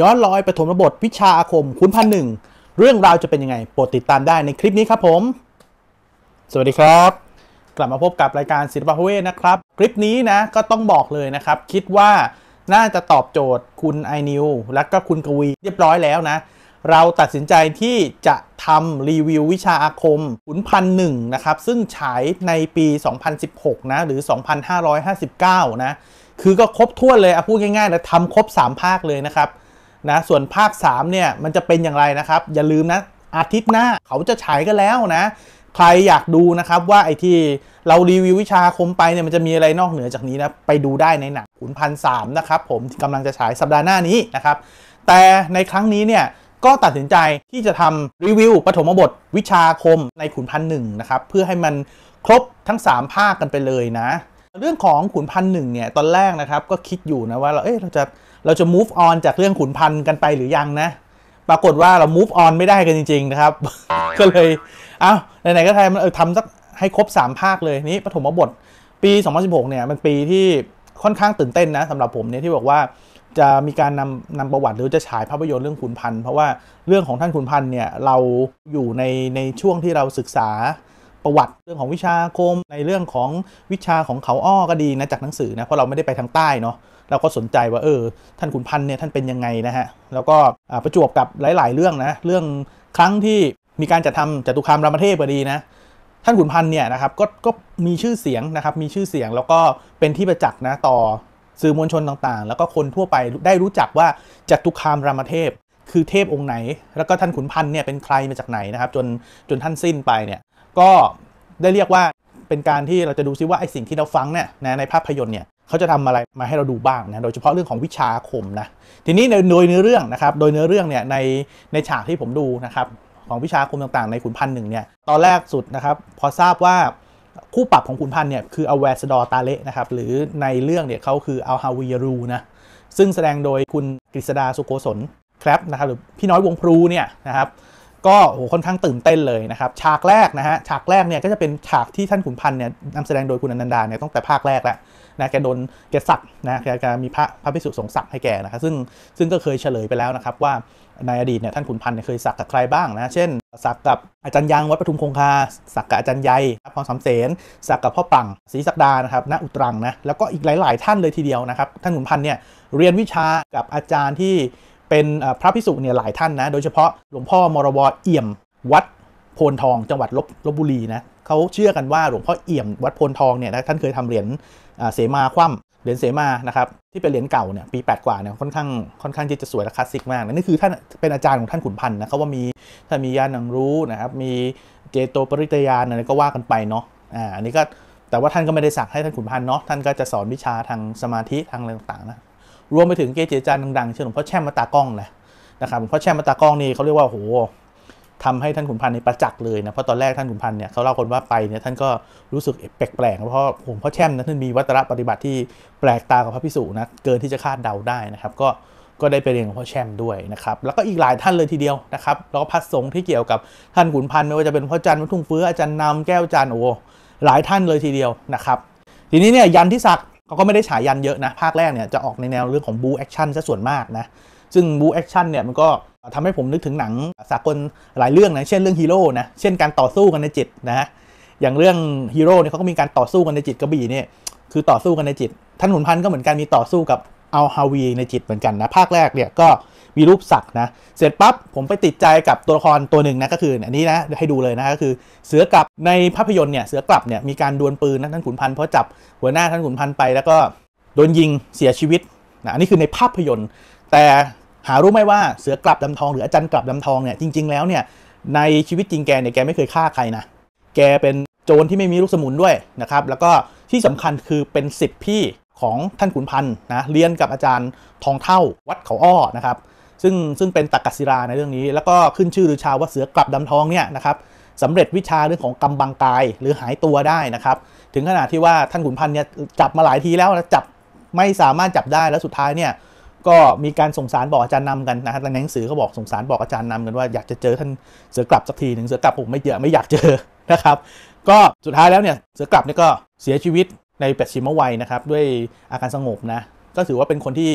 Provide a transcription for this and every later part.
ย้อนรอยปถมบทวิชาอาคมคุณพันหนึ่งเรื่องราวจะเป็นยังไงโปรดติดตามได้ในคลิปนี้ครับผม สวัสดีครับ กลับมาพบกับรายการศิลปะเวทนะครับ คลิปนี้นะก็ต้องบอกเลยนะครับ คิดว่าน่าจะตอบโจทย์คุณไอนิวและก็คุณกวี เรียบร้อยแล้วนะ เราตัดสินใจที่จะทำรีวิววิชาอาคมขุนพันหนึ่งนะครับซึ่งฉายในปี 2016 นะ หรือ 2559 นะ คือก็ครบถ้วนเลยเอาพูดง่ายๆนะทำครบ3ภาคเลยนะครับนะ ส่วนภาค3เนี่ยมันจะเป็นอย่างไรนะครับอย่าลืมนะอาทิตย์หน้าเขาจะฉายกันแล้วนะ ใครอยากดูนะครับ ว่าไอที่เรารีวิววิชาคมไปเนี่ย มันจะมีอะไรนอกเหนือจากนี้นะไปดูได้ในหนังขุนพันสามนะครับผมกำลังจะฉายสัปดาห์หน้านี้นะครับ แต่ในครั้งนี้เนี่ย ก็ตัดสินใจที่จะทำรีวิวปฐมบทวิชาคมในขุนพันหนึ่งนะครับเพื่อให้มันครบทั้ง 3 ภาคกันไปเลยนะ เรื่องของขุนพันหนึ่งเนี่ยตอนแรกนะครับก็คิดอยู่นะว่าเราเอ๊ะเราจะเราจะ move on จากเรื่องขุนพันธ์กันไปหรือยังนะ ปรากฏว่าเรา move on ไม่ได้กันจริงๆนะครับ ก็เลย เอา้า ไหนๆก็ทำทำสักให้ครบ 3 ภาคเลย นี่ปฐมบทปี 2016 เนี่ย มันปีที่ค่อนข้างตื่นเต้นนะสำหรับผมเนี่ยที่บอกว่าจะมีการนำนำประวัติหรือจะฉายภาพยนตร์เรื่องขุนพันธ์เพราะว่าเรื่องของท่านขุนพันธ์เนี่ยเราอยู่ในในช่วงที่เราศึกษา ประวัติเรื่องของวิชาคมในเรื่องของวิชาของเขาอ้อก็ดีนะจากหนังสือนะเพราะเราไม่ได้ไปทางใต้เนาะเราก็สนใจว่าเออท่านขุนพันธ์เนี่ยท่านเป็นยังไงนะฮะแล้วก็ประจวบกับหลาย ๆ เรื่องนะเรื่องครั้งที่มีการจัดทำจตุคามรามเทพพอดีนะท่านขุนพันธ์เนี่ยนะครับก็ก็มีชื่อเสียงนะครับ มีชื่อเสียงแล้วก็เป็นที่ประจักษ์นะต่อสื่อมวลชนต่างๆ แล้วก็คนทั่วไปได้รู้จักว่าจัตุคามรามเทพ คือเทพองค์ไหน แล้วก็ท่านขุนพันธ์เนี่ยเป็นใครมาจากไหนนะครับ จนจนท่านสิ้นไปเนี่ยก็ได้เรียกว่าเป็นการที่เราจะดูซิว่าไอ้สิ่งที่เราฟังเนี่ยในภาพยนตร์เนี่ยเขาจะทำอะไรมาให้เราดูบ้างนะ โดยเฉพาะเรื่องของวิชาคมนะ ทีนี้โดยเนื้อเรื่องนะครับ โดยเนื้อเรื่องเนี่ยในในฉากที่ผมดูนะครับของวิชาคมต่างๆ ในขุนพันธ์หนึ่งเนี่ย ตอนแรกสุดนะครับพอทราบว่าคู่ปรับของขุนพันธ์เนี่ยคืออเวสดอตาเละนะครับ หรือในเรื่องเนี่ยเขาคืออัลฮาวิยรูนะ ซึ่งแสดงโดยคุณกฤษดาสุโกศลครับนะครับ หรือพี่น้อยวงพลูเนี่ยนะครับ ก็โหค่อนข้างตื่นเต้นเลยนะครับฉากแรกนะฮะฉากแรกเนี่ยก็จะเป็นฉากที่ท่านขุนพันธ์เนี่ยนำแสดงโดยคุณอนันดาเนี่ยตั้งแต่ภาคแรกแล้วนะแกโดนแกสักนะแกมีพระพระภิกษุสง์สักให้แกนะครับซึ่งซึ่งก็เคยเฉลยไปแล้วนะครับว่าในอดีตเนี่ยท่านขุนพันธ์เคยสักกับใครบ้างนะเช่นสักกับอาจารย์ยังวัดปทุมคงคา สักกับอาจารย์ใยพรสามเสนสักกับพ่อปังศรีสักดานะครับณอุตรังนะแล้วก็อีกหลาย ๆ ท่านเลยทีเดียวนะครับท่านขุนพันธ์เนี่ยเรียนวิชากับอาจารย์ที่เป็นพระภิกษุเนี่ยหลายท่านนะโดยเฉพาะหลวงพ่อมรวเอี่ยมวัดพนทองจังหวัดลบลบบุรีนะเขาเชื่อกันว่าหลวงพ่อเอี่ยมวัดโพนทองเนี่ยนะท่านเคยทำเหรียญเสมาคว่ำเหรียญเสมานะครับที่เป็นเหรียญเก่าเนี่ยปี8กว่าเนี่ยค่อนข้างค่อนข้างที่จะสวยและคลาสสิกมากนะนี่คือท่านเป็นอาจารย์ของท่านขุนพันธ์นะเขาว่ามีท่านมีญาณังรู้นะครับมีเจโตปริตยานอะไรก็ว่ากันไปเนาะอ่าอันนี้ก็แต่ว่าท่านก็ไม่ได้สักให้ท่านขุนพันธ์เนาะท่านก็จะสอนวิชาทางสมาธิทางอะไรต่างๆนะรวมไปถึงเกจิอาจารย์ดังๆเช่นหลวงพ่อแช่มมาตากล้องนะนะครับหลวงพ่อแช่มมาตากล้องนี่เขาเรียกว่าโหทำให้ท่านขุนพันธ์ในประจักษ์เลยนะ เพราะตอนแรกท่านขุนพันธ์เนี่ยเขาเล่าคนว่าไปเนี่ย ท่านก็รู้สึกแปลกๆเพราะผมพ่อแช่มนะท่านมีวัตรปฏิบัติที่แปลกตากับพระพิสุนะเกินที่จะคาดเดาได้นะครับ ก็ก็ได้ไปเรียนของพ่อแช่มด้วยนะครับแล้วก็อีกหลายท่านเลยทีเดียวนะครับแล้วก็พระสงฆ์ที่เกี่ยวกับท่านขุนพันธ์ไม่ว่าจะเป็นพ่อจันทร์วัดทุ่งเฟื้ออาจารย์นำแก้วจันทร์โอ้หลายท่านเลยทีเดียวนะครับทีนี้เนี่ยยันที่สักเขาก็ไม่ได้ฉายยันเยอะนะภาคแรกเนี่ยจะออกในแนวเรื่องของบูแอคชั่นซะส่วนมากนะซึ่งบูแอคชั่นเนี่ย มันก็ทำให้ผมนึกถึงหนังสากลหลายเรื่องนะเช่นเรื่องฮีโร่นะเช่นการต่อสู้กันในจิตนะฮะอย่างเรื่องฮีโร่เนี่ยเขาก็มีการต่อสู้กันในจิตกระบี่เนี่ยคือต่อสู้กันในจิตท่านขุนพันธ์ก็เหมือนกัน มีต่อสู้กับเอาฮาวีในจิตเหมือนกันนะภาคแรกเนี่ยก็มีรูปสักนะเสร็จปั๊บผมไปติดใจกับตัวละครตัวหนึ่งนะก็คืออันนี้นะให้ดูเลยนะก็คือ เสือกลับในภาพยนตร์เนี่ยเสือกลับเนี่ยมีการดวลปืนนะท่านขุนพันธ์เพราะจับหัวหน้าท่านขุนพันธ์ไปแล้วก็โดนยิงเสียชีวิตนะอันนี้คือในภาพยนตร์แต่หารู้ไหมว่าเสือกลับดำทอง หรืออาจารย์กลับดำทองเนี่ยจริงๆแล้วเนี่ยในชีวิตจริงแกเนี่ยแกไม่เคยฆ่าใครนะแกเป็นโจรที่ไม่มีลูกสมุนด้วยนะครับแล้วก็ที่สำคัญคือเป็นสิบพี่ของท่านขุนพันธ์นะเรียนกับอาจารย์ทองเท่าวัดเขาอ้อนะครับซึ่งซึ่งเป็นตักกศิลาในเรื่องนี้ แล้วก็ขึ้นชื่อหรือชาวว่าเสือกลับดำทองเนี่ยนะครับสำเร็จวิชาเรื่องของกำบังกายหรือหายตัวได้นะครับถึงขนาดที่ว่าท่านขุนพันธ์เนี่ยจับมาหลายทีแล้วจับไม่สามารถจับได้แล้วสุดท้ายเนี่ยก็มีการส่งสารบอกอาจารย์นำกันนะฮะในหนังสือเขาบอกส่งสาร บอกอาจารย์นำกันว่าอยากจะเจอท่านเสือกลับสักทีหนึ่งเสือกลับ ผมไม่เยอะไม่อยากเจอนะครับ ก็สุดท้ายแล้วเนี่ยเสือกลับนี่ก็เสียชีวิตในเป็ดชิมวัยนะครับ ด้วยอาการสงบนะ ก็ถือว่าเป็นคนที่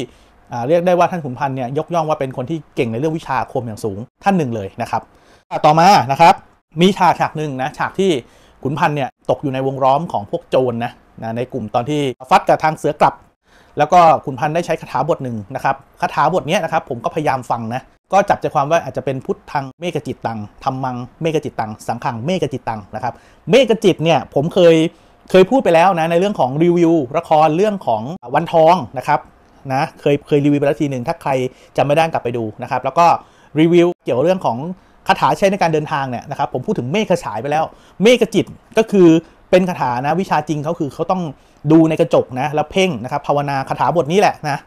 เรียกได้ว่าท่านขุนพันธ์เนี่ยยกย่องว่าเป็นคนที่เก่งในเรื่องวิชาคมอย่างสูงท่านหนึ่งเลยนะครับ ต่อมานะครับ มีฉากฉากหนึ่งนะฉากที่ขุนพันธ์เนี่ยตกอยู่ในวงล้อมของพวกโจรนะนะในกลุ่มตอนที่ฟัดกับทางเสือกลับแล้วก็ คุณพันธ์ได้ใช้คาถาบทหนึ่งนะครับคาถาบทนี้นะครับผมก็พยายามฟังนะก็จับใจความว่าอาจจะเป็นพุทธังเมกจิตตังธรรมังเมกจิตตังสังขังเมกจิตตังนะครับ เมกจิตเนี่ยผมเคยเคยพูดไปแล้วนะในเรื่องของรีวิวละครเรื่องของวันทองนะครับนะเคยเคยรีวิวไปแล้วทีหนึ่งถ้าใครจำไม่ได้กลับไปดูนะครับแล้วก็รีวิว เกี่ยวเรื่องของคาถาใช้ในการเดินทางเนี่ยนะครับ ผมพูดถึงเมฆฉายไปแล้ว เมฆจิตก็คือเป็นคาถานะวิชาจริงเขาคือเขาต้องดูในกระจกนะแล้วเพ่งนะครับภาวนาคาถาบทนี้แหละนะ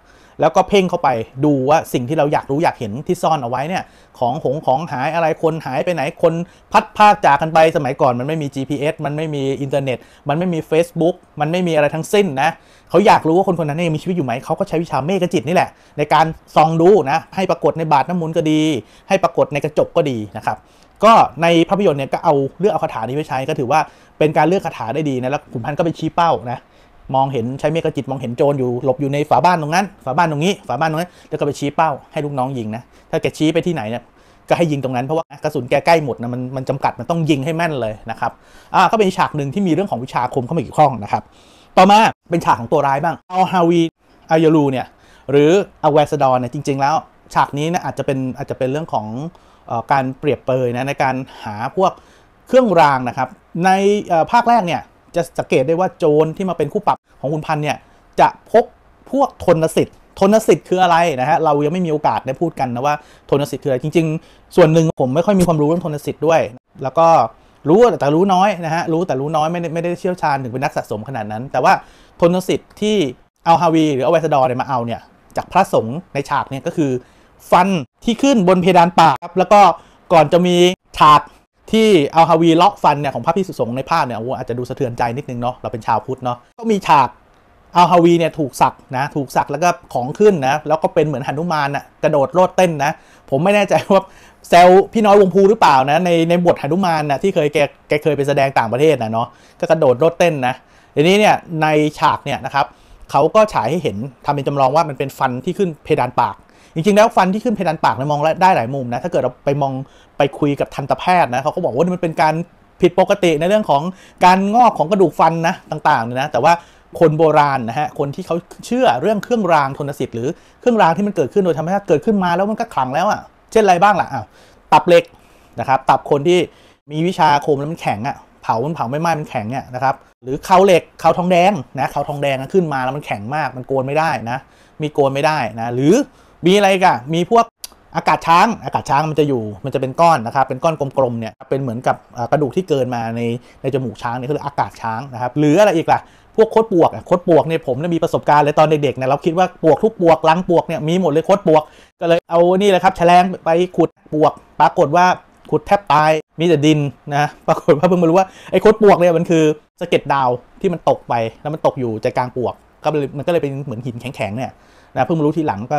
แล้วก็เพ่งเข้าไปดูว่าสิ่งที่เราอยากรู้อยากเห็นที่ซ่อนเอาไว้เนี่ยของหงของหายอะไรคนหายไปไหนคนพัดพากจากกันไป สมัยก่อนมันไม่มี GPS มันไม่มีอินเทอร์เน็ต มันไม่มี Facebook มันไม่มีอะไรทั้งสิ้นนะเขาอยากรู้ว่าคนคนนั้นยังมีชีวิตอยู่ไหมเขาก็ใช้วิชาเมฆจิตนี่แหละ ในการส่องดูนะให้ปรากฏในบาดน้ำมูลก็ดี ให้ปรากฏในกระจกก็ดีนะครับก็ในภาพยนตร์เนี่ยก็เอาเรื่องเอาคาถานี้ไปใช้ก็ถือว่าเป็นการเลือกคาถาได้ดีนะแล้วขุนพันธ์ก็ไปชี้เป้านะ มองเห็นใช้เมฆจิตมองเห็นโจรอยู่หลบอยู่ในฝาบ้านตรงนั้นฝาบ้านตรงนี้ฝาบ้านตรงนั้นแล้วก็ไปชี้เป้าให้ลูกน้องยิงนะถ้าแกชี้ไปที่ไหนเนี่ยก็ให้ยิงตรงนั้นเพราะว่ากระสุนแกใกล้หมดนะมันมันจำกัดมันต้องยิงให้แม่นเลยนะครับ อ่าก็เป็นฉากหนึ่งที่มีเรื่องของวิชาคมเข้ามาเกี่ยวข้องนะครับ ต่อมาเป็นฉากของตัวร้ายบ้างเอาฮาวีอายาลูเนี่ยหรืออเวสดอนเนี่ยจริงๆ แล้วฉากนี้นะอาจจะเป็นอาจจะเป็นเรื่องของอการเปรียบเปยนะในการหาพวกเครื่องรางนะครับในภาคแรกเนี่ยจะสังเกตได้ว่าโจรที่มาเป็นคู่ปรับของคุณพันเนี่ยจะพกพวกทนสิทธิ์ ทนสิทธิ์คืออะไรนะฮะ เรายังไม่มีโอกาสได้พูดกันนะว่า ทนสิทธิ์คืออะไร จริง ๆ ส่วนหนึ่งผมไม่ค่อยมีความรู้เรื่องทนสิทธิ์ด้วย แล้วก็รู้แต่รู้น้อยนะฮะรู้แต่รู้น้อยไม่ได้ไม่ได้เชี่ยวชาญถึงเป็นนักสะสมขนาดนั้น แต่ว่าทนสิทธิ์ที่เอาฮาวี หรือเอาไวสดอร์เนี่ยมาเอาเนี่ยจากพระสงฆ์ในฉากเนี่ยก็คือ ฟันที่ขึ้นบนเพดานปากแล้วก็ก่อนจะมีฉากที่เอาฮาวีเลาะฟัน เนี่ย ของพระพิสุสงฆ์ใน ภาพเนี่ยอาจจะดูสะเทือนใจนิดนึงเนาะเราเป็นชาวพุทธเนาะก็มีฉากเอาฮาวีเนี่ยถูกสักนะถูกสักแล้วก็ของขึ้นนะ แล้วก็เป็นเหมือนหนุมานอะกระโดดโลดเต้นนะผมไม่แน่ใจว่าเซลพี่น้อยวงภูหรือเปล่านะในในบทหนุมานนะที่เคยแกแกเคยไปแสดงต่างประเทศนะเนาะก็กระโดดโลดเต้นนะทีนี้เนี่ยในฉากเนี่ยนะครับเขาก็ฉายให้เห็นทำเป็นจำลองว่ามันเป็นฟันที่ขึ้นเพดานปากจริงๆ แล้วฟันที่ ขึ้น เพดาน ปากเนี่ยมองได้หลายมุม นะ ถ้าเกิด เรา ไปมองไปคุยกับทันตแพทย์ นะ เขาก็ บอกว่ามันเป็นการผิดปกติในเรื่องของการงอก ของกระดูกฟันนะต่างๆเนี่ยนะ แต่ว่าคนโบราณ นะฮะ คนที่เขาเชื่อเรื่องเครื่อง รางทนสิทธิ์หรือเครื่องรางที่มันเกิดขึ้นโดยธรรมชาติเกิดขึ้นมาแล้วมันก็ขลังแล้วอะ่ะเช่นอะไรบ้างล่ะอ่าวตับเหล็กนะครับ ตับคนที่มีวิชาคมแล้วมันแข็งอะ่ะ เผา มันเผาไม่ไหม้มันแข็งเนี่ยนะครับ หรือเขาเหล็กเขาทองแดงนะเขาทองแดงขึ้นมาแล้วมันแข็งมาก มันโกนไม่ได้นะ มีโกนไม่ได้นะหรือมีอะไรกันมีพวกอากาศช้าง อากาศช้างมันจะอยู่ มันจะเป็นก้อนนะครับ เป็นก้อนกลมๆเนี่ยเป็นเหมือนกับกระดูกที่เกินมาในในจมูกช้างนี่คืออากาศช้างนะครับ หรืออะไรอีกล่ะ พวกโคดปวกโคดปวกเนี่ยผมมีประสบการณ์เลยตอนเด็กๆเนี่ยเราคิดว่าปวกทุกปวกลังปวกเนี่ยมีหมดเลยโคดปวก ก็เลยเอานี่แหละครับแฉลงไปขุดปวก ปรากฏว่าขุดแทบตาย มีแต่ดินนะ ปรากฏว่าเพิ่งมารู้ว่าไอ้โคดปวกเนี่ยมันคือสะเก็ดดาวที่มันตกไปแล้วมันตกอยู่ใจกลางปวกก็เลยมันก็เลยเป็นเหมือนหินแข็งๆเนี่ยนะเพิ่งมารู้ทีหลังก็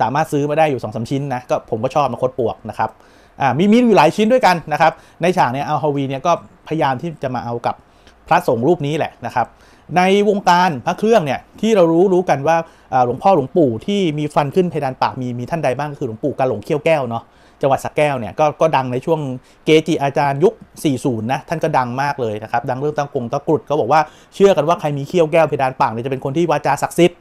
สามารถซื้อมาได้อยู่2อสชิ้นนะก็ผมก็ชอบมาคดปวกนะครับอ่ามีมีอยู่หลายชิ้นด้วยกันนะครับในฉากเนี้ยอาฮาวีเนี่ยก็พยายามที่จะมาเอากับพระสงฆ์รูปนี้แหละนะครับ ในวงการพระเครื่องเนี่ย ที่เรารู้รู้กันว่าหลวงพ่อหลวงปู่ที่มีฟันขึ้นเพดานปาก มีมีท่านใดบ้างก็คือหลวงปู่กาหลงเขี้ยวแก้วเนาะจังหวัดสักแก้วเนี่ยกก็ดังในช่วงเกจิอาจารย์ยุค 40นะท่านก็ดังมากเลยนะครับดังเรื่องตั้งกงตะกรุดก็บอกว่าเชื่อกันว่าใครมีเขี้ยวแก้วเพดานปากเนี่ยจะเป็นคนที่วาจาศักดิ์สิทธิ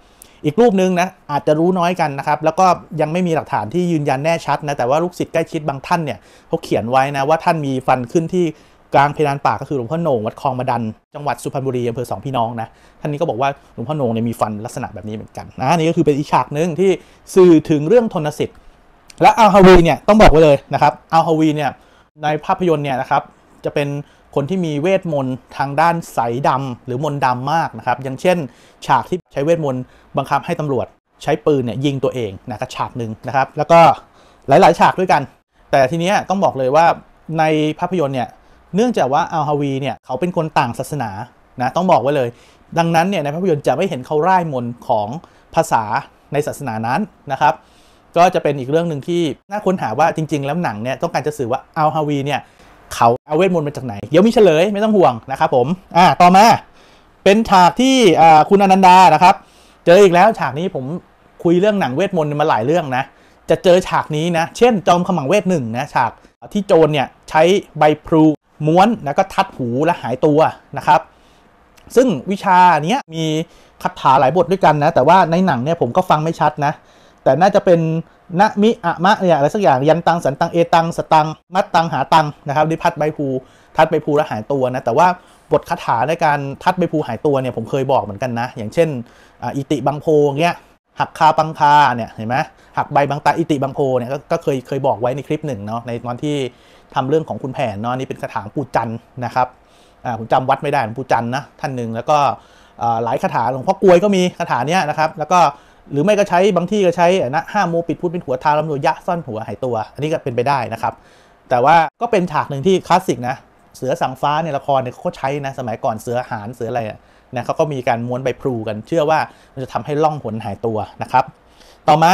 อีก รูป นึง นะ อาจจะรู้น้อยกัน นะ ครับ แล้วก็ยังไม่มีหลักฐานที่ยืนยันแน่ชัด นะ แต่ ว่าลูกศิษย์ใกล้ ชิดบางท่านเนี่ยเขาเขียนไว้ นะ ว่าท่านมีฟันขึ้นที่ กลาง เพดาน ปาก ก็ คือหลวงพ่อโหน่งวัดคลอง มาดัน จังหวัดสุพรรณบุรีอำเภอสองพี่น้องนะท่านนี้ก็บอกว่าหลวงพ่อโหน่งเนี่ยมีฟันลักษณะแบบนี้เหมือนกันนะนี่ก็คือเป็นอีกฉากหนึ่งที่สื่อถึงเรื่องทนสิทธิ์และอัลฮาวีเนี่ยต้องบอกไว้เลยนะครับอัลฮาวีเนี่ยในภาพยนตร์เนี่ยนะครับจะเป็นคนที่มีเวทมนต์ทางด้านสายดำหรือมนต์ดำมากนะครับอย่างเช่น ฉากที่ใช้เวทมนต์บังคับให้ตำรวจใช้ปืนเนี่ยยิงตัวเองนะครับฉากหนึ่งนะครับ แล้วก็หลายๆ ฉากด้วยกัน แต่ทีนี้ต้องบอกเลยว่าในภาพยนตร์เนี่ย เนื่องจากว่าอัลฮาวีเนี่ยเขาเป็นคนต่างศาสนานะต้องบอกไว้เลย ดังนั้นเนี่ยในภาพยนตร์จะไม่เห็นเขาร่ายมนของภาษาในศาสนานั้นนะครับ ก็จะเป็นอีกเรื่องหนึ่งที่น่าค้นหาว่าจริงๆ แล้วหนังเนี่ยต้องการจะสื่อว่าอัลฮาวีเนี่ยเขาเอาเวทมนต์มาจากไหนเดี๋ยวมีเฉลยไม่ต้องห่วงนะครับผมอ่าต่อมาเป็นฉากที่คุณอนันดานะครับ เจออีกแล้วฉากนี้ผมคุยเรื่องหนังเวทมนต์มาหลายเรื่องนะจะเจอฉากนี้นะเช่น จอมขมังเวทหนึ่งนะฉากที่โจรเนี่ยใช้ใบพลูม้วนแล้วก็ทัดหูและหายตัวนะครับ ซึ่งวิชาเนี้ยมีคาถาหลายบทด้วยกันนะแต่ว่าในหนังเนี่ยผมก็ฟังไม่ชัดนะแต่น่าจะเป็นนะมิอะมะเนี่ยอะไรสักอย่างยันตังสันตังเอตังสตังมัดตังหาตังนะครับดิพัดใบพลูทัดใบพลูและหายตัวนะแต่ว่าบทคาถาในการทัดใบพูหายตัวเนี่ยผมเคยบอกเหมือนกันนะ อย่างเช่นอิติบังโพเงี้ยหักคาบังคาเนี่ยเห็นไหมหักใบบังตาอิติบังโพเนี่ยก็เคยเคยบอกไว้ในคลิปหนึ่งเนาะในตอนที่ทำเรื่องของคุณแผนเนาะนี่เป็นคาถาปูจันนะครับผมจำวัดไม่ได้ปูจัน นะ ท่านหนึ่งแล้วก็หลายคาถาหลวงพ่อกลวยก็มีคาถาเนี้ยนะครับ แล้วก็หรือไม่ก็ใช้บางที่ก็ใช้นะห้าโมปิดพูดเป็นหัวทาลำโนวยะซ่อนหัวหายตัวอันนี้ก็เป็นไปได้นะครับ แต่ว่าก็เป็นฉากหนึ่งที่คลาสสิกนะเสือสังฟ้าในละครเนี่ยเขาใช้นะสมัยก่อนเสือหานเสืออะไรนะเขาก็มีการม้วนใบพลูกันเชื่อว่า มันจะทำให้ล่องหนหายตัวนะครับ ต่อมา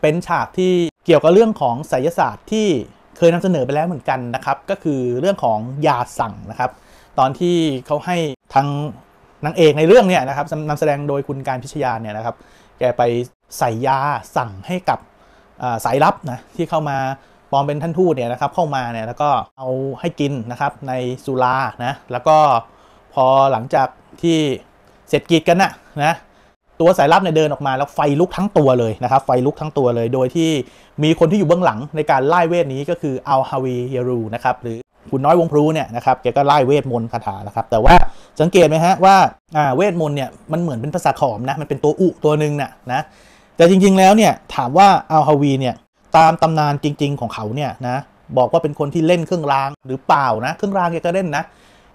เป็นฉากที่เกี่ยวกับเรื่องของไสยศาสตร์ที่เคยนำเสนอไปแล้วเหมือนกันนะครับ ก็คือเรื่องของยาสั่งนะครับ ตอนที่เขาให้ทางนางเอกในเรื่องเนี่ยนะครับนำแสดงโดยคุณการพิชยาเนี่ยนะครับ แกไปใส่ยาสั่งให้กับสายลับนะที่เข้ามาปลอม เป็นท่านทูตเนี่ยนะครับเข้ามาเนี่ยแล้วก็เอาให้กินนะครับในสุรานะแล้วก็พอหลังจากที่เสร็จกิจกันนะนะตัวสายลับเนี่ยเดินออกมา แล้วไฟลุกทั้งตัวเลยนะครับไฟลุกทั้งตัวเลย โดยที่มีคนที่อยู่เบื้องหลังในการไล่เวทนี้ก็คืออัลฮาวีเยรูนะครับหรือคุณน้อยวงพลูเนี่ยนะครับแกก็ไล่เวทมนต์คาถานะครับแต่ว่าสังเกตไหมฮะว่าเวทมนต์เนี่ยมันเหมือนเป็นภาษาขอมนะมันเป็นตัวอุตัวหนึ่งนะนะแต่จริงๆแล้วเนี่ยถามว่าอัลฮาวีเนี่ยตามตำนานจริงๆของเขาเนี่ยนะ บอกว่าเป็นคนที่เล่นเครื่องรางหรือเปล่านะ เครื่องรางแกก็เล่นนะ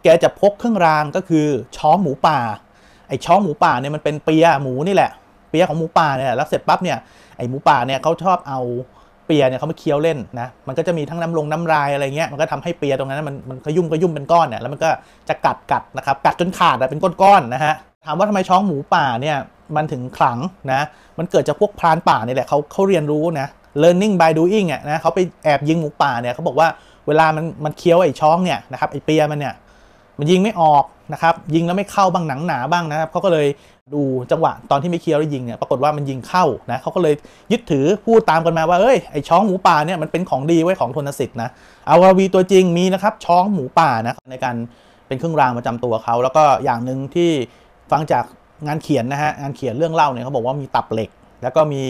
แกจะพกเครื่องรางก็คือช้องหมูป่าไอ้ช้องหมูป่าเนี่ยมันเป็นเปียหมูนี่แหละ เปียของหมูป่าเนี่ยแล้วเสร็จปั๊บเนี่ยไอ้หมูป่าเนี่ยเขาชอบเอาเปียเนี่ยเขามาเคี้ยวเล่นนะมันก็จะมีทั้งน้ำลงน้ำลายอะไรเงี้ยมันก็ทำให้เปียตรงนั้นมันมันขยุ่มขยุ่มเป็นก้อนเนี่ยแล้วมันก็จะกัดกัดนะครับกัดจนขาดเป็นก้อนๆนะฮะถามว่าทำไมช้องหมูป่าเนี่ยมันถึงขลังนะมันเกิดจากพวกพรานป่านี่แหละเขาเขาเรียนรู้นะ learning by doing อ่ะนะเขาไปแอบยิงหมูป่าเนี่ยเขาบอกว่าเวลามันมันเคี้ยวไอ้ช้องเนี่ยนะครับไอ้เปียมันเนี่ยมันยิงไม่ออกนะครับยิงแล้วไม่เข้าบ้างหนังหนาบ้างนะครับเขาก็เลยดูจังหวะตอนที่ไม่เคี้ยวแล้วยิงเนี่ยปรากฏว่ามันยิงเข้านะเขาก็เลยยึดถือพูดตามกันมาว่าเอ้ยไอ้ช้องหมูป่าเนี่ยมันเป็นของดีไว้ของทนสิทธิ์นะเอาวาวีตัวจริงมีนะครับช้องหมูป่านะในการเป็นเครื่องรางประจำตัวเขาแล้วก็อย่างหนึ่งที่ฟังจากงานเขียนนะฮะงานเขียนเรื่องเล่าเนี่ยเขาบอกว่ามีตับเหล็กแล้วก็มี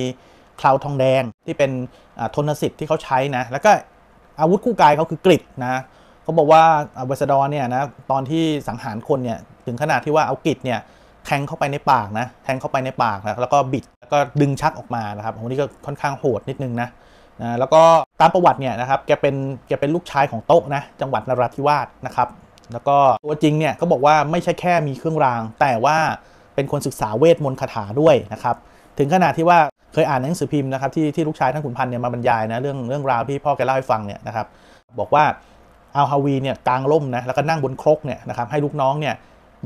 เคลาทองแดงที่เป็นทนสิทธิ์ที่เขาใช้นะ แล้วก็อาวุธคู่กายเขาคือกริดนะเขาบอกว่าอเวสดอเนี่ยนะตอนที่สังหารคนเนี่ยถึงขนาดที่ว่าเอากริดเนี่ยแทงเข้าไปในปากนะแทงเข้าไปในปากนะแล้วก็บิดแล้วก็ดึงชักออกมานะครับของนี้ก็ค่อนข้างโหดนิดนึงนะนะแล้วก็ตามประวัติเนี่ยนะครับแกเป็นแกเป็นลูกชายของโต๊ะนะจังหวัดนราธิวาสนะครับ แล้วก็ตัวจริงเนี่ยเขาบอกว่าไม่ใช่แค่มีเครื่องราง แต่ว่าเป็นคนศึกษาเวทมนต์คาถาด้วยนะครับถึงขนาดที่ว่าเคยอ่านหนังสือพิมพ์นะครับที่ที่ลูกชายท่านขุนพันธ์เนี่ยมาบรรยายนะเรื่องเรื่องราวที่พ่อแกเล่าให้ฟังเนี่ยนะครับบอกว่าอาฮาวีเนี่ยกางล่มนะแล้วก็นั่งบนครกเนี่ยนะครับให้ลูกน้องเนี่ย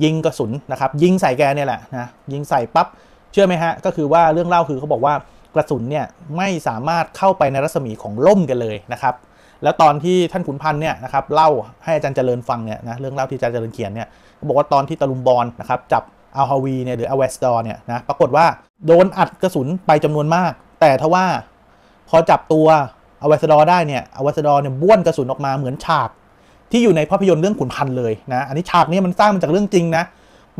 ยิงกระสุนนะครับยิงใส่แกเนี่ยแหละนะยิงใส่ปั๊บเชื่อไหมฮะก็คือว่าเรื่องเล่าคือเขาบอกว่ากระสุนเนี่ยไม่สามารถเข้าไปในรัศมีของล่มกันเลยนะครับแล้วตอนที่ท่านขุนพันธ์เนี่ยนะครับเล่าให้อาจารย์เจริญฟังเนี่ยนะเรื่องเล่าที่อาจารย์เจริญเขียนเนี่ยเขาบอกว่าตอนที่ตะลุมบอลนะครับจับอัลฮาวีเนี่ยหรืออเวสตอร์เนี่ยนะปรากฏว่าโดนอัดกระสุนไปจำนวนมาก แต่ทว่าพอจับตัวอเวสตอร์ได้เนี่ยอเวสตอร์เนี่ยบ้วนกระสุนออกมาเหมือนฉาก ที่อยู่ในภาพยนตร์เรื่องขุนพันเลยนะอันนี้ฉากนี้มันสร้างมาจากเรื่องจริงนะ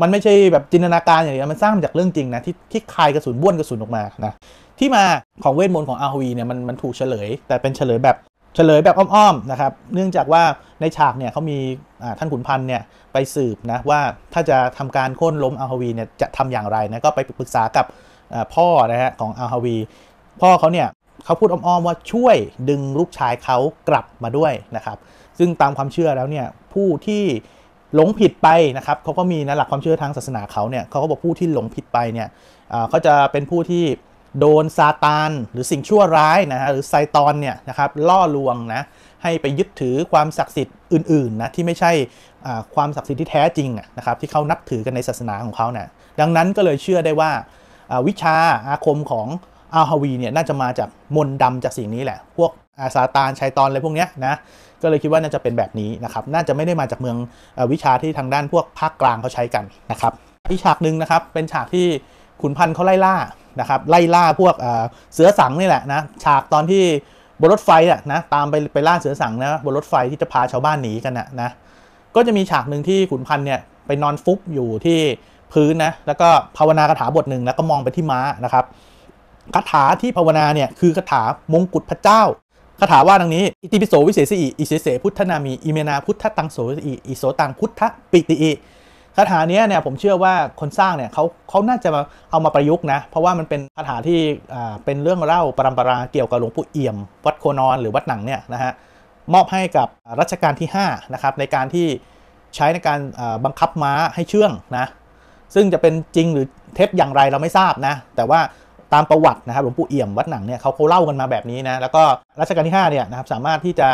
มันไม่ใช่แบบจินตนาการอย่างเดียวมันสร้างมาจากเรื่องจริงนะที่ที่คายกระสุนบ้วนกระสุนออกมานะที่มาของเวทมนต์ของอาฮวีเนี่ยมันมันถูกเฉลยแต่เป็นเฉลยแบบเฉลยแบบอ้อมๆนะครับ เนื่องจากว่าในฉากเนี่ยเขามีท่านขุนพันธ์เนี่ยไปสืบนะว่าถ้าจะทำการโค่นล้มอัลฮาวีเนี่ยจะทำอย่างไรนะก็ไปปรึกษากับพ่อนะฮะของอัลฮาวีพ่อเขาเนี่ยเขาพูดอ้อมๆว่าช่วยดึงลูกชายเขากลับมาด้วยนะครับซึ่งตามความเชื่อแล้วเนี่ยผู้ที่หลงผิดไปนะครับเขาก็มีนะหลักความเชื่อทางศาสนาเขาเนี่ยเขาก็บอกผู้ที่หลงผิดไปเนี่ยเขาจะเป็นผู้ที่โดนซาตาน หรือสิ่งชั่วร้ายนะฮะหรือไซตอนเนี่ยนะครับล่อลวงนะให้ไปยึดถือความศักดิ์สิทธิ์อื่นๆนะที่ไม่ใช่ความศักดิ์สิทธิ์ที่แท้จริงนะครับที่เขานับถือกันในศาสนาของเขาเนะี่ยดังนั้นก็เลยเชื่อได้ว่า วิชาอาคมของอาฮาวีเนี่ยน่าจะมาจากมนดำจากสิ่งนี้แหละ พวกอาซาตานชัยตอนอะไรพวกเนี้ยนะก็เลยคิดว่าน่าจะเป็นแบบนี้นะครับ น่าจะไม่ได้มาจากเมืองวิชาที่ทางด้านพวกภาคกลางเขาใช้กันนะครับอีกฉากหนึ่งนะครับเป็นฉากที่ขุนพันธ์เขาไล่ล่านะครับไล่ล่าพวกเสือสังนี่แหละนะฉากตอนที่บนรถไฟอ่ะนะตามไปไปล่าเสือสังนะบนรถไฟที่จะพาชาวบ้านหนีกันนะนะก็จะมีฉากหนึ่งที่ขุนพันธ์เนี่ยไปนอนฟุบอยู่ที่พื้นนะแล้วก็ภาวนาคาถาบทหนึ่งแล้วก็มองไปที่ม้านะครับคาถาที่ภาวนาเนี่ยคือคาถามงกุฎพระเจ้าคาถาว่าดังนี้อิติปิโสวิเศษสีอิเสเสพุทธนามีอิเมนาพุทธตังโสอิอิโสตังพุทธปิติอิคาถาเนี้ยเนี่ยผมเชื่อว่าคนสร้างเนี่ยเขาเขาน่าจะเอามาประยุกต์นะเพราะว่ามันเป็นคาถาที่อ่าเป็นเรื่องเล่าปรำปราเกี่ยวกับหลวงปู่เอี่ยม วัดโคนอนหรือวัดหนังเนี่ยนะฮะมอบให้กับรัชกาลที่5นะครับในการที่ใช้ในการบังคับม้าให้เชื่องนะซึ่งจะเป็นจริงหรือเท็จอย่างไรเราไม่ทราบนะแต่ว่าตามประวัตินะครับหลวงปู่เอี่ยมวัดหนังเนี่ยเขาเขาเล่ากันมาแบบนี้นะแล้วก็รัชกาลที่5เนี่ยนะครับสามารถที่จะ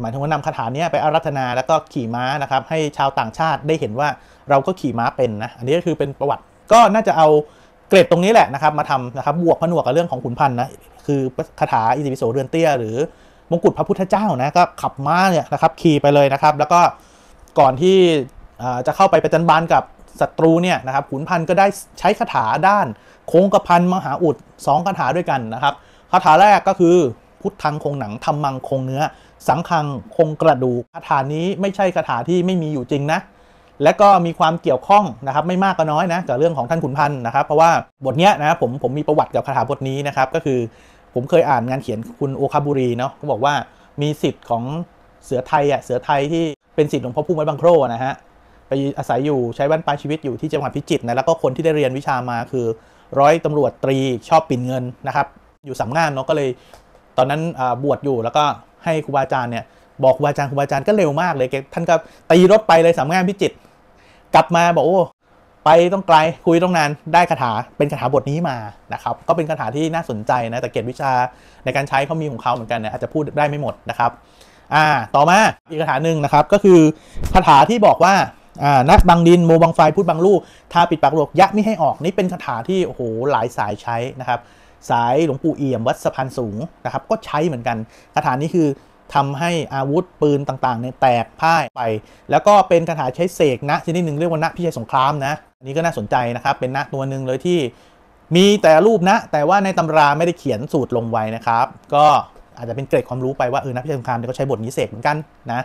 หมายถึงว่านำคาถาเนี้ยไปอารัธนาแล้วก็ขี่ม้านะครับให้ชาวต่างชาติได้เห็นว่าเราก็ขี่ม้าเป็น นะ อันนี้ก็คือเป็นประวัติ ก็น่าจะเอา เกรดตรงนี้แหละนะครับมาทำนะครับบวกผนวกกับเรื่อง ของขุนพันธ์นะคือคาถาอิสิปิโสเรือนเตี้ย หรือมงกุฎพระพุทธเจ้านะก็ ขับม้าเนี่ยนะครับขี่ไปเลยนะครับ แล้วก็ก่อนที่จะเข้าไปประจันบานกับศัตรูเนี่ยนะครับขุนพันธ์ก็ได้ใช้คาถาด้านโค้งกระพันมหาอุด2คาถาด้วยกันนะครับคาถาแรกก็คือพุทธังคงหนังทำมังคงเนื้อสังขังคงกระดูกคาถานี้ไม่ใช่คาถาที่ไม่มีอยู่จริงนะและก็มีความเกี่ยวข้องนะครับ ไม่มากก็น้อยนะกับเรื่องของท่านขุนพันธ์นะครับ เพราะว่าบทเนี้ยนะผมผมมีประวัติกับคาถาบทนี้นะครับ ก็คือผมเคยอ่านงานเขียนคุณโอคาบุรีเนาะก็บอกว่ามีสิทธิ์ของเสือไทยอ่ะเสือไทยที่เป็นสิทธิ์หลวงพ่อพุ่มว้บางโครนะฮะไปอาศัยอยู่ใช้บ้านปลายชีวิตอยู่ที่จังหวัดพิจิตรนะแล้วก็คนที่ได้เรียนวิชามาคือร้อยตำรวจตรีชอบปิ่นเงินนะครับ อยู่สำงานเนาะก็เลยตอนนั้นบวชอยู่แล้วก็ให้ครูบาอาจารย์เนี่ยบอกครูบาอาจารย์ครูบาอาจารย์ก็เร็วมากเลยกท่านก็ตีรถไปเลยสามงานพิจิต กลับมาบอกโอ้ไปต้องไกลคุยต้องนานได้คาถาเป็นคาถาบทนี้มานะครับก็เป็นคาถาที่น่าสนใจนะแต่เกียรติวิชาในการใช้เขามีของเขาเหมือนกันเนี่ยอาจจะพูดได้ไม่หมดนะครับอ่าต่อมาอีกคาถาหนึ่งนะครับ ก็คือคาถาที่บอกว่าอ่านักบังดินโมบังไฟพูดบังลูกทาปิดปากหลวกยะไม่ให้ออก นี่เป็นคาถาที่โอ้โหหลายสายใช้นะครับสาย หลวงปู่เอี่ยม วัดสะพานสูง นะครับ ก็ใช้เหมือนกันคาถานี้คือทำให้อาวุธปืนต่างๆเนี่ยแตกพ่าย ไป แล้วก็เป็นคาถาใช้ เสก นะชนิดหนึ่งเรียกว่านะพิชัย สงคราม นะ อันนี้ก็น่าสนใจนะครับ เป็นนะตัวหนึ่งเลยที่มีแต่ รูปนะ แต่ว่าในตำราไม่ได้เขียนสูตรลงไว้นะครับ ก็อาจจะเป็นเกร็ดความรู้ไปว่าเออนะพิชัยสงครามเนี่ยก็ใช้บทนี้เสกเหมือนกันนะ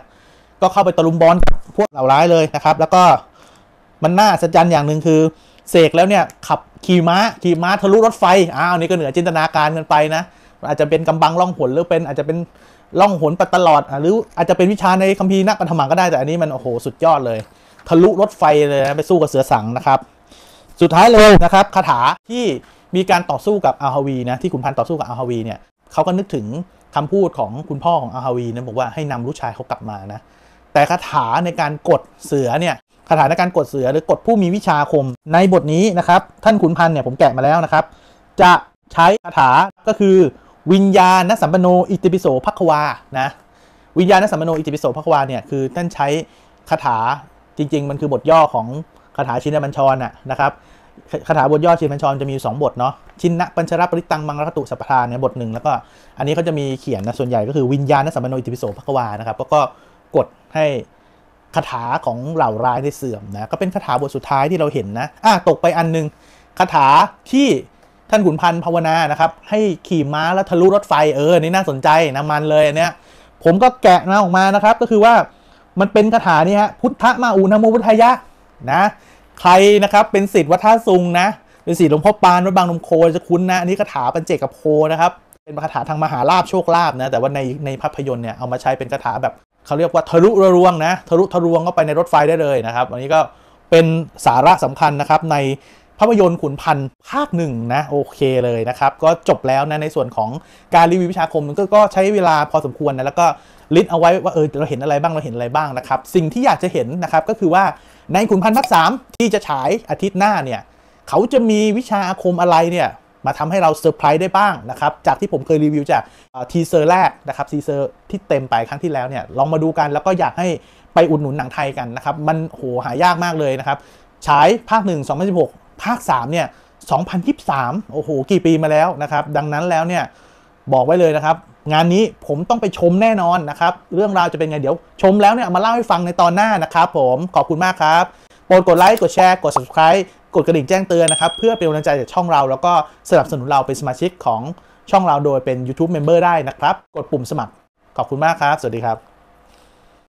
ก็เข้าไปตะลุมบอลพวกเหล่าร้ายเลยนะครับ แล้วก็มันน่าสัจจันอย่างหนึ่งคือเสกแล้วเนี่ยขับขี่ม้าขี่ม้าทะลุรถไฟอ้าวนี่ก็เหนือจินตนาการกันไปนะอาจจะเป็นกำบังล่องหนหรือเป็นอาจจะเป็นล่องหนปัตลอดหรืออาจจะเป็นวิชาในคัมภีร์นักปัทมังก็ได้แต่อันนี้มันโอ้โห สุดยอดเลยทะลุรถไฟเลยนะไปสู้กับเสือสังนะครับสุดท้ายเลยนะครับคาถาที่มีการต่อสู้กับอาฮาวีนะที่ขุนพันต่อสู้กับอาฮาวีเนี่ยเขาก็นึกถึงคำพูดของคุณพ่อของอาฮาวีนะบอกว่าให้นำลูกชายเขากลับมานะแต่คาถาในการกดเสือเนี่ยคาถา ในการกดเสือ หรือ กดผู้มีวิชาคมในบทนี้นะครับ ท่านขุนพันธ์เนี่ยผมแกะมาแล้วนะครับ จะใช้คาถาก็คือวิญญาณนสัมปโน อิติปิโสภควานะวิญญาณสัมปโนอิติปิโสภควาเนี่ยคือ ท่านใช้คาถาจริง ๆ มันคือบทย่อของคาถาชินบัญชรน่ะนะครับคาถา บทย่อ ชินบัญชรจะมีสองบท เนาะชินนะปัญชรปริตัง มังรตุสัพพทานเนี่ยบทหนึ่งแล้วก็อันนี้เขาจะมีเขียนนะส่วนใหญ่ก็คือวิญญาณนสัมปโนอิติปิโสภควานะครับแล้วก็กดให้คาถาของเหล่าร้ายในเสื่อมนะ ก็เป็นคาถาบทสุดท้ายที่เราเห็นนะอ่ะตกไปอันนึงคาถาที่ท่านขุนพันธ์ภาวนานะครับ ให้ขี่ม้าแล้วทะลุรถไฟเออนี่น่าสนใจนะมันเลยอันเนี้ยผมก็แกะนะออกมานะครับก็คือว่ามันเป็นคาถานี่ฮะพุทธมาอุนโมพุทธยะนะใครนะครับ เป็นศิษย์วัดท่าซุงนะเป็นศิษย์หลวงพ่อปานวัดบางนมโคจะคุ้นนะอันนี้คาถาปัญเจกโคนะครับเป็นคาถาทางมหาลาบโชคลาบนะแต่ว่าในในภาพยนตร์เนี่ยเอามาใช้เป็นคาถาแบบเขาเรียกว่าทะลุทะลวงนะทะลุทะลวงเข้าไปในรถไฟได้เลย นะครับอันนี้ก็เป็นสาระสำคัญ นะครับ ในภาพยนตร์ขุนพันธ์ภาคหนึ่งนะ โอเคเลยนะครับ ก็จบแล้วนะในส่วนของการรีวิววิชาคมมันก็ใช้เวลาพอสมควรนะแล้วก็ ลิสต์เอาไว้ว่าเออเราเห็นอะไรบ้างเราเห็นอะไรบ้างนะครับ สิ่งที่ อยากจะเห็น นะครับ ก็คือว่าในขุนพันธ์ภาคสามที่จะฉายอาทิตย์หน้าเนี่ยเขาจะมีวิชาอาคมอะไรเนี่ยมาทำให้เราเซอร์ไพรส์ได้บ้างนะครับ จากที่ผมเคยรีวิวจากทีเซอร์แรกนะครับทีเซอร์ที่เต็มไปครั้งที่แล้วเนี่ย ลองมาดูกันแล้วก็อยากให้ไปอุดหนุนหนังไทยกันนะครับ มัน โหหายากมากเลยนะครับฉายภาค 1 2016ภาค 3 เนี่ย 2023 โอ้โหกี่ปีมาแล้วนะครับ ดังนั้นแล้วเนี่ย บอกไว้เลยนะครับ งานนี้ผมต้องไปชมแน่นอนนะครับ เรื่องราวจะเป็นไงเดี๋ยวชมแล้วเนี่ยมาเล่าให้ฟังในตอนหน้านะครับ ผมขอบคุณมากครับปรดกดไลค์ กดแชร์ กด subscribe กดกระดิ่งแจ้งเตือนนะครับ เพื่อเป็นกำลังใจจากช่องเราแล้วก็สนับสนุนเราเป็นสมาชิกของช่องเราโดยเป็น YouTube Member ได้นะครับ กดปุ่มสมัคร ขอบคุณมากครับ สวัสดีครับ